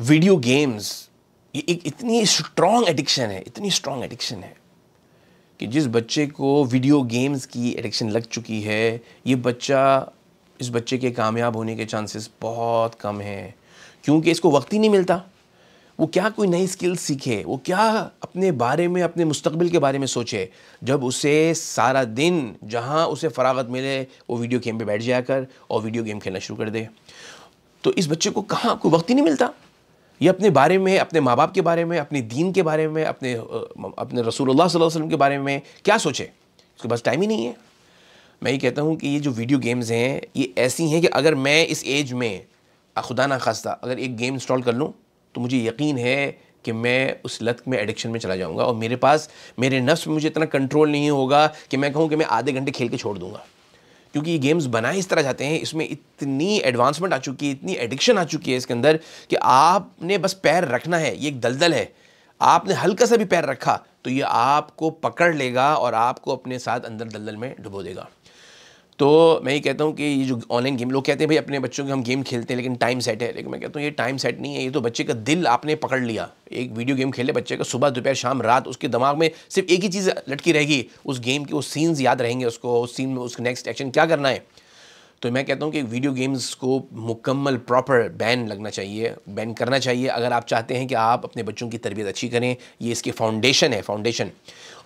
video games ये एक इतनी स्ट्रॉन्ग एडिक्शन है इतनी स्ट्रॉन्ग एडिक्शन है कि जिस बच्चे को वीडियो गेम्स की एडिक्शन लग चुकी है ये बच्चा इस बच्चे के कामयाब होने के चांसेस बहुत कम हैं क्योंकि इसको वक्त ही नहीं मिलता वो क्या कोई नई स्किल सीखे वो क्या अपने बारे में अपने मुस्तबिल के बारे में सोचे जब उसे सारा दिन जहाँ उसे फरागत मिले वो वीडियो गेम पे बैठ जाकर और वीडियो गेम खेलना शुरू कर दे तो इस बच्चे को कहाँ कोई वक्त ही नहीं मिलता ये अपने बारे में अपने माँ बाप के बारे में अपने दीन के बारे में अपने अपने रसूलुल्लाह सल्लल्लाहु अलैहि वसल्लम के बारे में क्या सोचे उसके पास टाइम ही नहीं है मैं ये कहता हूँ कि ये जो वीडियो गेम्स हैं ये ऐसी हैं कि अगर मैं इस एज में खुदा ना खास्ता अगर एक गेम इंस्टॉल कर लूँ तो मुझे यकीन है कि मैं उस लत में एडिक्शन में चला जाऊँगा और मेरे पास मेरे नफ्स में मुझे इतना कंट्रोल नहीं होगा कि मैं कहूँ कि मैं आधे घंटे खेल के छोड़ दूँगा क्योंकि ये गेम्स बनाए इस तरह जाते हैं इसमें इतनी एडवांसमेंट आ चुकी है इतनी एडिक्शन आ चुकी है इसके अंदर कि आपने बस पैर रखना है ये एक दलदल है आपने हल्का सा भी पैर रखा तो ये आपको पकड़ लेगा और आपको अपने साथ अंदर दलदल में डुबो देगा तो मैं ये कहता हूँ कि ये जो ऑनलाइन गेम लोग कहते हैं भाई अपने बच्चों के हम गेम खेलते हैं लेकिन टाइम सेट है लेकिन मैं कहता हूँ ये टाइम सेट नहीं है ये तो बच्चे का दिल आपने पकड़ लिया एक वीडियो गेम खेले बच्चे का सुबह दोपहर शाम रात उसके दिमाग में सिर्फ एक ही चीज़ लटकी रहेगी उस गेम के वो सीन्स याद रहेंगे उसको उस सीन में उसके नेक्स्ट एक्शन क्या करना है तो मैं कहता हूँ कि वीडियो गेम्स को मुकम्मल प्रॉपर बैन लगना चाहिए बैन करना चाहिए अगर आप चाहते हैं कि आप अपने बच्चों की तरबियत अच्छी करें ये इसकी फाउंडेशन है फाउंडेशन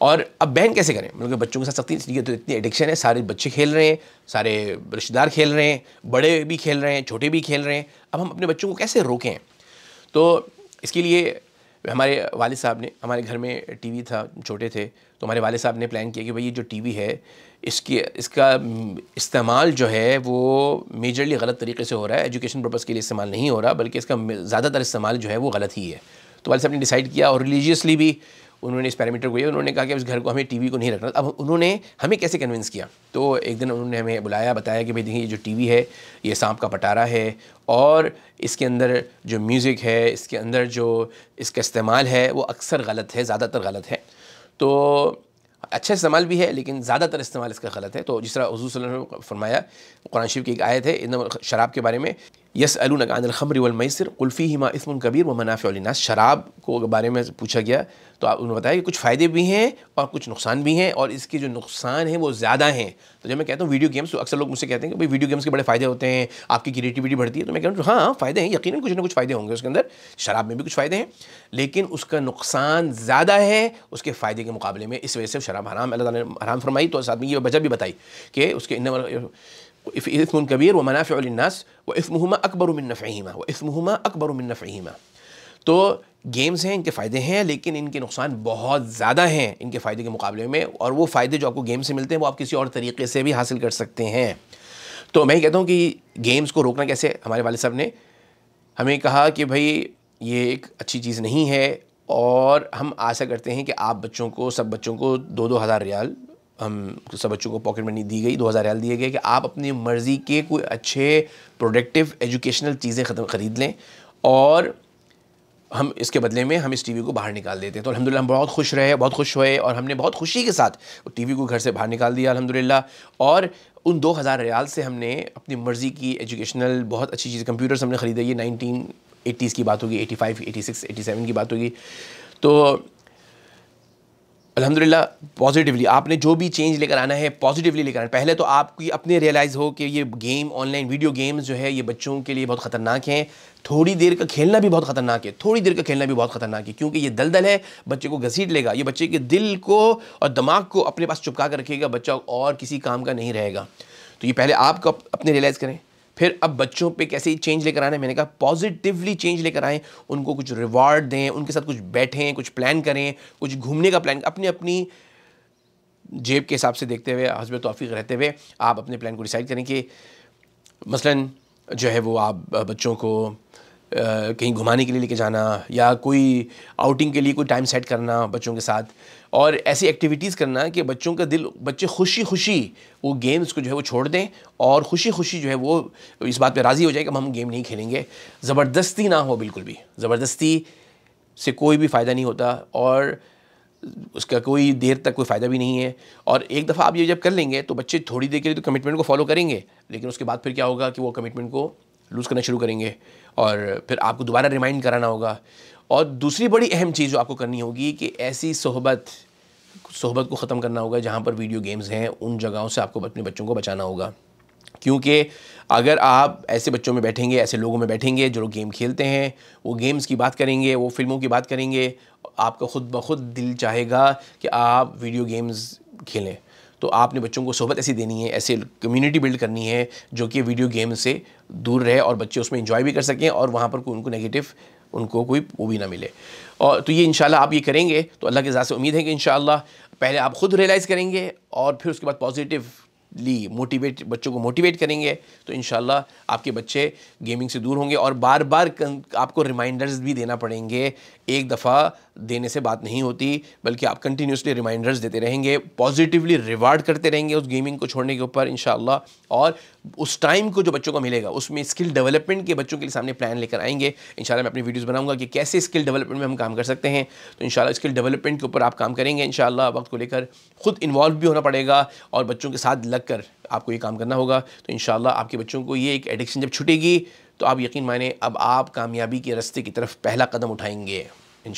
और अब बैन कैसे करें मतलब बच्चों के साथ सख्ती इसलिए तो इतनी एडिक्शन है सारे बच्चे खेल रहे हैं सारे रिश्तेदार खेल रहे हैं बड़े भी खेल रहे हैं छोटे भी खेल रहे हैं अब हम अपने बच्चों को कैसे रोकें तो इसके लिए हमारे वाले साहब ने हमारे घर में टीवी था छोटे थे तो हमारे वाले साहब ने प्लान किया कि भाई ये जो टीवी है इसकी इसका हम्म, इस्तेमाल जो है वो मेजरली गलत तरीके से हो रहा है एजुकेशन पर्पज़ के लिए इस्तेमाल नहीं हो रहा बल्कि इसका हम्म, ज़्यादातर इस्तेमाल जो है वो गलत ही है तो वाले साहब ने डिसाइड किया और रिलीजियसली भी उन्होंने इस पैरामीटर को ये उन्होंने कहा कि इस घर को हमें टीवी को नहीं रखना अब उन्होंने हमें कैसे कन्विंस किया तो एक दिन उन्होंने हमें बुलाया बताया कि भाई देखिए ये जो टीवी है ये सांप का पटारा है और इसके अंदर जो म्यूज़िक है इसके अंदर जो इसका इस्तेमाल है वो अक्सर गलत है ज़्यादातर गलत है तो अच्छा इस्तेमाल भी है लेकिन ज़्यादातर इस्तेमाल इसका गलत है तो जिस तरह हजू फरमाया कुरान शिव की एक आयत है इन शराब के बारे में यस अलून अन अलखमरी कुल्फ़ी हिमा इसम कबीर व मनाफ़नास शराब को बारे में पूछा गया तो आप उन्होंने बताया कि कुछ फ़ायदे भी हैं और कुछ नुकसान भी हैं और इसके जो नुकसान हैं वो ज़्यादा हैं तो जब मैं कहता हूँ वीडियो गेम्स तो अक्सर लोग मुझसे कहते हैं कि भाई वीडियो गेम्स के बड़े फ़ायदे होते हैं आपकी क्रिएटिविटी बढ़ती है तो मैं कहूँ हाँ फ़ायदे हैं यकीन कुछ ना कुछ फ़ायदे होंगे उसके अंदर शराब में भी कुछ फ़ायदे हैं लेकिन उसका नुकसान ज़्यादा है उसके फ़ायदे के मुकाबले में इस वजह से शराब हराम अल्लाह ने हराम फरमाई तो इस आदमी ये वजह भी बताई कि उसके في إثم كبير ومنافع للناس وإثمهما अकबर मिन नफ़ीमा व इसमहुमा अकबर मिन नफ़ीमा तो गेम्स हैं इनके फ़ायदे हैं लेकिन इनके नुकसान बहुत ज़्यादा हैं इनके फ़ायदे के मुकाबले में और वो फ़ायदे जो आपको गेम से मिलते हैं वो आप किसी और तरीके से भी हासिल कर सकते हैं तो मैं कहता हूँ कि गेम्स को रोकना कैसे हमारे वाले साहब ने हमें कहा कि भाई ये एक अच्छी चीज़ नहीं है और हम आशा करते हैं कि आप बच्चों को सब बच्चों को दो दो हज़ार रियाल हम सब बच्चों को पॉकेट मनी दी गई दो हज़ार रियाल दिए गए कि आप अपनी मर्ज़ी के कोई अच्छे प्रोडक्टिव एजुकेशनल चीज़ें ख़त्म ख़रीद लें और हम इसके बदले में हम इस टीवी को बाहर निकाल देते हैं तो अलहमदिल्ला हम बहुत खुश रहे बहुत खुश हुए और हमने बहुत खुशी के साथ टीवी को घर से बाहर निकाल दिया अलहमदिल्ला और उन दो हज़ार रियाल से हमने अपनी मर्ज़ी की एजुकेशनल बहुत अच्छी चीज़ कंप्यूटर्स हमने ख़रीदे ये नाइनटीन एटीज़ की बात होगी eighty five eighty six eighty seven की बात होगी तो अलहमदिल्ला पॉजिटिवली आपने जो भी चेंज लेकर आना है पॉजिटिवली लेकर आना पहले तो आपकी अपने रियलाइज़ हो कि ये गेम ऑनलाइन वीडियो गेम्स जो है ये बच्चों के लिए बहुत ख़तरनाक हैं थोड़ी देर का खेलना भी बहुत ख़तरनाक है थोड़ी देर का खेलना भी बहुत ख़तरनाक है क्योंकि ये दलदल है बच्चे को घसीट लेगा ये बच्चे के दिल को और दिमाग को अपने पास चुपका कर रखेगा बच्चा और किसी काम का नहीं रहेगा तो ये पहले आप अपने रियलाइज़ करें फिर अब बच्चों पे कैसे चेंज लेकर आना है मैंने कहा पॉजिटिवली चेंज लेकर आएँ उनको कुछ रिवॉर्ड दें उनके साथ कुछ बैठें कुछ प्लान करें कुछ घूमने का प्लान अपनी अपनी जेब के हिसाब से देखते हुए हसब तोफ़ी रहते हुए आप अपने प्लान को डिसाइड करें कि मसलन जो है वो आप बच्चों को कहीं घुमाने के लिए लेके जाना या कोई आउटिंग के लिए कोई टाइम सेट करना बच्चों के साथ और ऐसी एक्टिविटीज़ करना कि बच्चों का दिल बच्चे खुशी खुशी वो गेम्स को जो है वो छोड़ दें और खुशी खुशी जो है वो इस बात पे राज़ी हो जाए कि हम गेम नहीं खेलेंगे ज़बरदस्ती ना हो बिल्कुल भी ज़बरदस्ती से कोई भी फ़ायदा नहीं होता और उसका कोई देर तक कोई फ़ायदा भी नहीं है और एक दफ़ा आप ये जब कर लेंगे तो बच्चे थोड़ी देर के लिए तो कमिटमेंट को फॉलो करेंगे लेकिन उसके बाद फिर क्या होगा कि वो कमिटमेंट को लूज़ करना शुरू करेंगे और फिर आपको दोबारा रिमाइंड कराना होगा और दूसरी बड़ी अहम चीज़ जो आपको करनी होगी कि ऐसी सोहबत सोहबत को ख़त्म करना होगा जहाँ पर वीडियो गेम्स हैं उन जगहों से आपको अपने बच्चों को बचाना होगा क्योंकि अगर आप ऐसे बच्चों में बैठेंगे ऐसे लोगों में बैठेंगे जो लोग गेम खेलते हैं वो गेम्स की बात करेंगे वो फिल्मों की बात करेंगे आपका ख़ुद ब खुद दिल चाहेगा कि आप वीडियो गेम्स खेलें तो आपने बच्चों को सोहबत ऐसी देनी है ऐसे कम्युनिटी बिल्ड करनी है जो कि वीडियो गेम से दूर रहे और बच्चे उसमें इंजॉय भी कर सकें और वहाँ पर कोई उनको नेगेटिव उनको कोई वो भी ना मिले और तो ये इन आप ये करेंगे तो अल्लाह के जहाँ से उम्मीद है कि इन पहले आप ख़ुद रियलाइज़ करेंगे और फिर उसके बाद पॉजिटिव ली मोटिवेट बच्चों को मोटिवेट करेंगे तो इन आपके बच्चे गेमिंग से दूर होंगे और बार बार आपको रिमाइंडर्स भी देना पड़ेंगे एक दफ़ा देने से बात नहीं होती बल्कि आप कंटिन्यूसली रिमाइंडर्स देते रहेंगे पॉजिटिवली रिवार्ड करते रहेंगे उस गेमिंग को छोड़ने के ऊपर इन और उस टाइम को जो बच्चों को मिलेगा उसमें स्किल डेवलपमेंट के बच्चों के लिए सामने प्लान लेकर आएंगे इन मैं अपनी वीडियोज़ बनाऊँगा कि कैसे स्किल डेवलपमेंट में हम काम कर सकते हैं तो इन स्किल डेवलपमेंट के ऊपर आप काम करेंगे इन वक्त को लेकर खुद इन्वॉल्व भी होना पड़ेगा और बच्चों के साथ लग कर आपको ये काम करना होगा तो इन आपके बच्चों को ये एक एडिक्शन जब छुटेगी तो आप यकीन माने अब आप कामयाबी के रस्ते की तरफ पहला कदम उठाएंगे इन